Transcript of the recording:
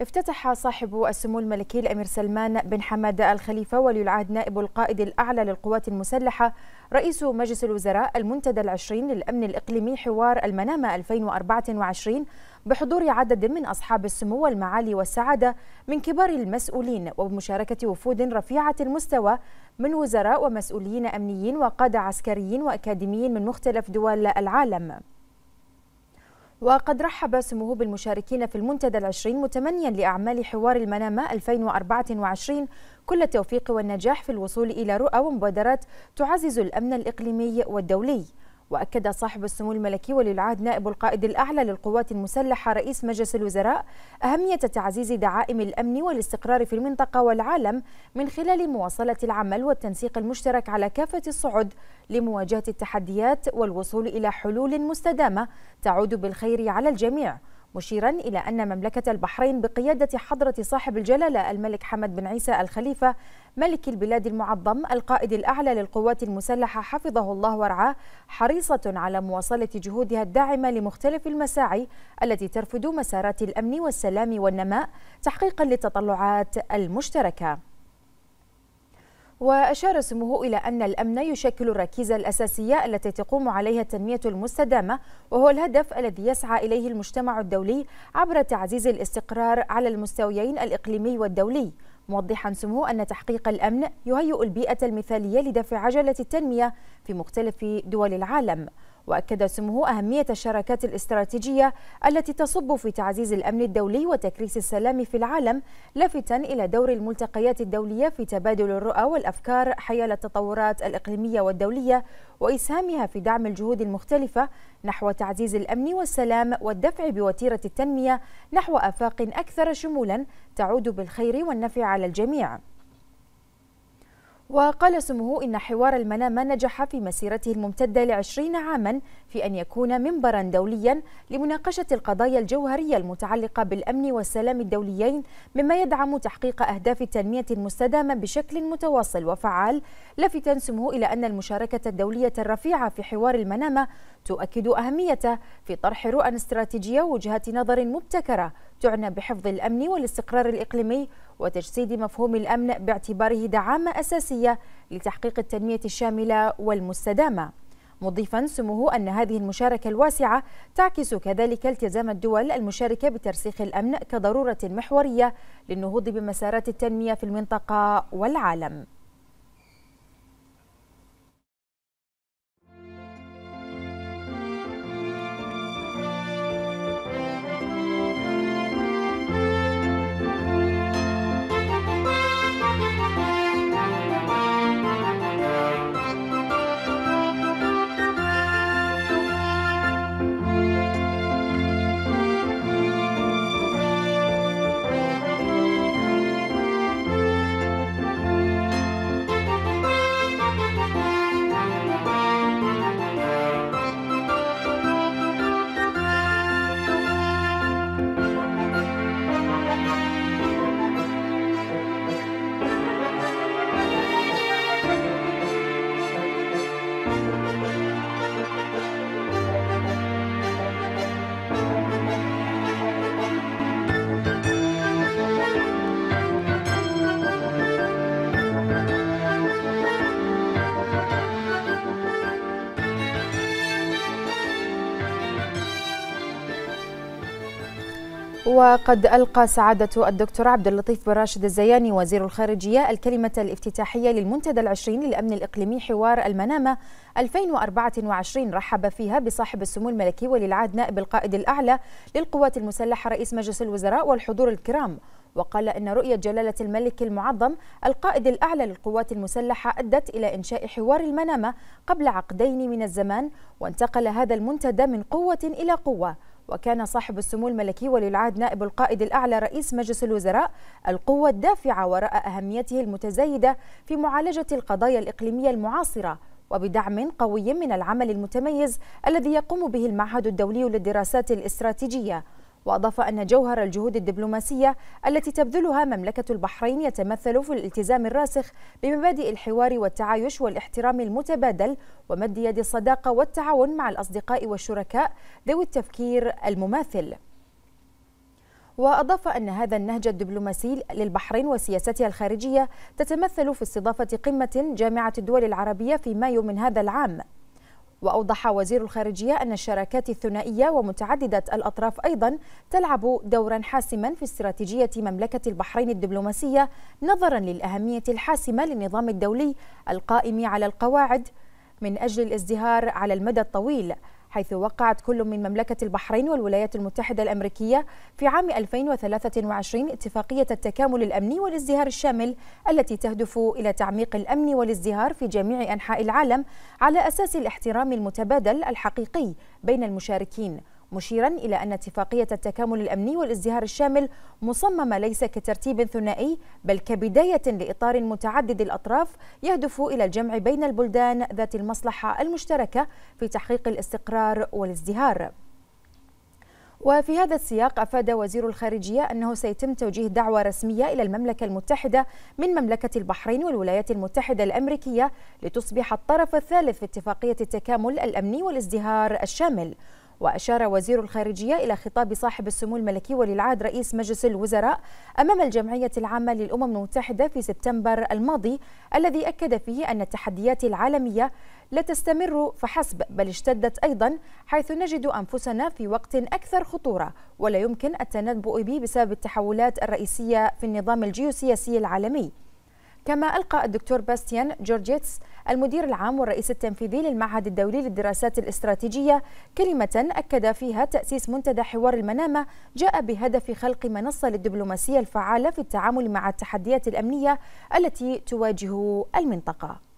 افتتح صاحب السمو الملكي الأمير سلمان بن حمد الخليفة ولي العهد نائب القائد الأعلى للقوات المسلحة رئيس مجلس الوزراء المنتدى العشرين للأمن الإقليمي حوار المنامة 2024 بحضور عدد من أصحاب السمو والمعالي والسعادة من كبار المسؤولين وبمشاركة وفود رفيعة المستوى من وزراء ومسؤولين أمنيين وقادة عسكريين وأكاديميين من مختلف دول العالم وقد رحب سموه بالمشاركين في المنتدى العشرين متمنيا لأعمال حوار المنامة 2024 كل التوفيق والنجاح في الوصول إلى رؤى ومبادرات تعزز الأمن الإقليمي والدولي وأكد صاحب السمو الملكي ولي العهد نائب القائد الأعلى للقوات المسلحة رئيس مجلس الوزراء أهمية تعزيز دعائم الأمن والاستقرار في المنطقة والعالم من خلال مواصلة العمل والتنسيق المشترك على كافة الصعد لمواجهة التحديات والوصول إلى حلول مستدامة تعود بالخير على الجميع مشيرا إلى أن مملكة البحرين بقيادة حضرة صاحب الجلالة الملك حمد بن عيسى الخليفة ملك البلاد المعظم القائد الأعلى للقوات المسلحة حفظه الله ورعاه حريصة على مواصلة جهودها الداعمة لمختلف المساعي التي ترفد مسارات الأمن والسلام والنماء تحقيقا للتطلعات المشتركة وأشار سموه إلى أن الأمن يشكل الركيزة الأساسية التي تقوم عليها التنمية المستدامة وهو الهدف الذي يسعى إليه المجتمع الدولي عبر تعزيز الاستقرار على المستويين الإقليمي والدولي موضحا سموه أن تحقيق الأمن يهيئ البيئة المثالية لدفع عجلة التنمية في مختلف دول العالم واكد سموه اهميه الشراكات الاستراتيجيه التي تصب في تعزيز الامن الدولي وتكريس السلام في العالم لافتا الى دور الملتقيات الدوليه في تبادل الرؤى والافكار حيال التطورات الاقليميه والدوليه واسهامها في دعم الجهود المختلفه نحو تعزيز الامن والسلام والدفع بوتيره التنميه نحو افاق اكثر شمولا تعود بالخير والنفع على الجميع وقال سموه إن حوار المنامة نجح في مسيرته الممتدة لعشرين عاما في أن يكون منبرا دوليا لمناقشة القضايا الجوهرية المتعلقة بالأمن والسلام الدوليين مما يدعم تحقيق أهداف التنمية المستدامة بشكل متواصل وفعال لافتا سموه إلى أن المشاركة الدولية الرفيعة في حوار المنامة تؤكد أهميته في طرح رؤى استراتيجية وجهات نظر مبتكرة تعنى بحفظ الأمن والاستقرار الإقليمي وتجسيد مفهوم الأمن باعتباره دعامة أساسية لتحقيق التنمية الشاملة والمستدامة مضيفا سموه أن هذه المشاركة الواسعة تعكس كذلك التزام الدول المشاركة بترسيخ الأمن كضرورة محورية للنهوض بمسارات التنمية في المنطقة والعالم وقد ألقى سعادة الدكتور عبد اللطيف بن راشد الزياني وزير الخارجية الكلمة الافتتاحية للمنتدى العشرين للأمن الإقليمي حوار المنامة 2024 رحب فيها بصاحب السمو الملكي ولي العهد نائب القائد الأعلى للقوات المسلحة رئيس مجلس الوزراء والحضور الكرام وقال إن رؤية جلالة الملك المعظم القائد الأعلى للقوات المسلحة أدت إلى إنشاء حوار المنامة قبل عقدين من الزمان وانتقل هذا المنتدى من قوة إلى قوة وكان صاحب السمو الملكي ولي العهد نائب القائد الأعلى رئيس مجلس الوزراء القوة الدافعة وراء أهميته المتزايدة في معالجة القضايا الإقليمية المعاصرة وبدعم قوي من العمل المتميز الذي يقوم به المعهد الدولي للدراسات الاستراتيجية وأضاف أن جوهر الجهود الدبلوماسية التي تبذلها مملكة البحرين يتمثل في الالتزام الراسخ بمبادئ الحوار والتعايش والاحترام المتبادل ومد يد الصداقة والتعاون مع الأصدقاء والشركاء ذوي التفكير المماثل وأضاف أن هذا النهج الدبلوماسي للبحرين وسياستها الخارجية تتمثل في استضافة قمة جامعة الدول العربية في مايو من هذا العام وأوضح وزير الخارجية أن الشراكات الثنائية ومتعددة الأطراف أيضا تلعب دورا حاسما في استراتيجية مملكة البحرين الدبلوماسية نظرا للأهمية الحاسمة للنظام الدولي القائم على القواعد من أجل الازدهار على المدى الطويل حيث وقعت كل من مملكة البحرين والولايات المتحدة الأمريكية في عام 2023 اتفاقية التكامل الأمني والازدهار الشامل التي تهدف إلى تعميق الأمن والازدهار في جميع أنحاء العالم على أساس الاحترام المتبادل الحقيقي بين المشاركين مشيرا إلى أن اتفاقية التكامل الأمني والازدهار الشامل مصممة ليس كترتيب ثنائي بل كبداية لإطار متعدد الأطراف يهدف إلى الجمع بين البلدان ذات المصلحة المشتركة في تحقيق الاستقرار والازدهار وفي هذا السياق أفاد وزير الخارجية أنه سيتم توجيه دعوة رسمية إلى المملكة المتحدة من مملكة البحرين والولايات المتحدة الأمريكية لتصبح الطرف الثالث في اتفاقية التكامل الأمني والازدهار الشامل وأشار وزير الخارجية إلى خطاب صاحب السمو الملكي ولي العهد رئيس مجلس الوزراء أمام الجمعية العامة للأمم المتحدة في سبتمبر الماضي الذي أكد فيه أن التحديات العالمية لا تستمر فحسب بل اشتدت أيضا حيث نجد أنفسنا في وقت أكثر خطورة ولا يمكن التنبؤ به بسبب التحولات الرئيسية في النظام الجيوسياسي العالمي كما ألقى الدكتور باستيان جورجيتس المدير العام والرئيس التنفيذي للمعهد الدولي للدراسات الاستراتيجية كلمة أكد فيها تأسيس منتدى حوار المنامة جاء بهدف خلق منصة للدبلوماسية الفعالة في التعامل مع التحديات الأمنية التي تواجه المنطقة